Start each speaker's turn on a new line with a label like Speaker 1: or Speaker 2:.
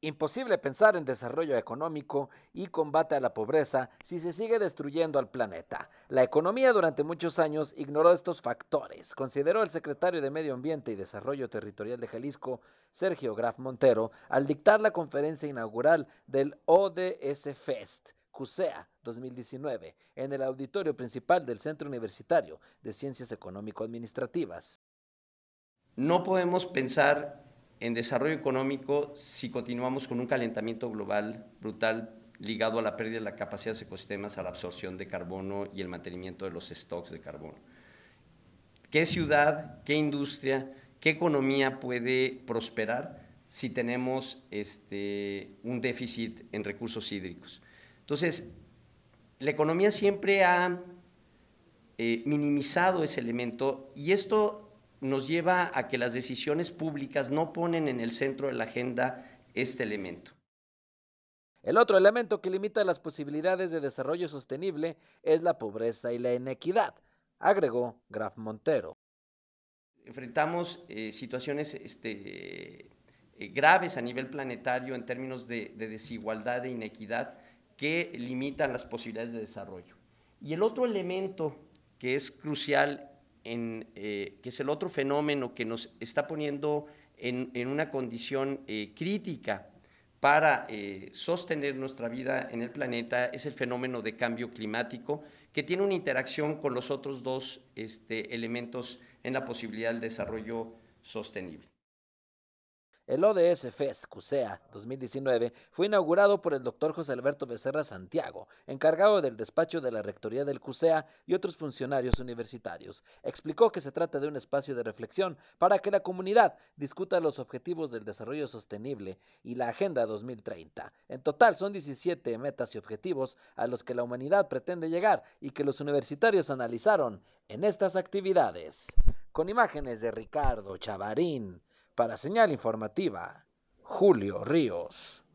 Speaker 1: Imposible pensar en desarrollo económico y combate a la pobreza si se sigue destruyendo al planeta. La economía durante muchos años ignoró estos factores, consideró el secretario de Medio Ambiente y Desarrollo Territorial de Jalisco, Sergio Graf Montero, al dictar la conferencia inaugural del ODS Fest, CUSEA 2019, en el auditorio principal del Centro Universitario de Ciencias Económico-Administrativas.
Speaker 2: No podemos pensar en desarrollo económico si continuamos con un calentamiento global brutal ligado a la pérdida de la capacidad de los ecosistemas, a la absorción de carbono y el mantenimiento de los stocks de carbono. ¿Qué ciudad, qué industria, qué economía puede prosperar si tenemos este, un déficit en recursos hídricos? Entonces, la economía siempre ha eh, minimizado ese elemento y esto nos lleva a que las decisiones públicas no ponen en el centro de la agenda este elemento. El otro elemento que limita las posibilidades de desarrollo
Speaker 1: sostenible es la pobreza y la inequidad, agregó Graf Montero.
Speaker 2: Enfrentamos eh, situaciones este, eh, graves a nivel planetario en términos de, de desigualdad e inequidad que limitan las posibilidades de desarrollo. Y el otro elemento que es crucial eh, que es el otro fenómeno que nos está poniendo en, una condición eh, crítica para eh, sostener nuestra vida en el planeta, es el fenómeno de cambio climático, que tiene una interacción con los otros dos este, elementos en la posibilidad del desarrollo sostenible.
Speaker 1: El ODS Fest CUSEA 2019 fue inaugurado por el doctor José Alberto Becerra Santiago, encargado del despacho de la Rectoría del CUSEA y otros funcionarios universitarios. Explicó que se trata de un espacio de reflexión para que la comunidad discuta los objetivos del desarrollo sostenible y la Agenda 2030. En total son 17 metas y objetivos a los que la humanidad pretende llegar y que los universitarios analizaron en estas actividades. Con imágenes de Ricardo Chavarín. Para señal informativa, Julio Ríos.